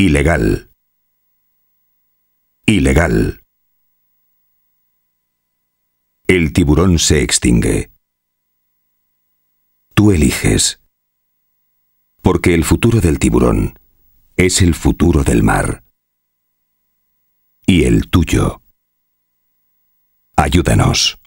Ilegal. Ilegal. El tiburón se extingue. Tú eliges. Porque el futuro del tiburón es el futuro del mar. Y el tuyo. Ayúdanos.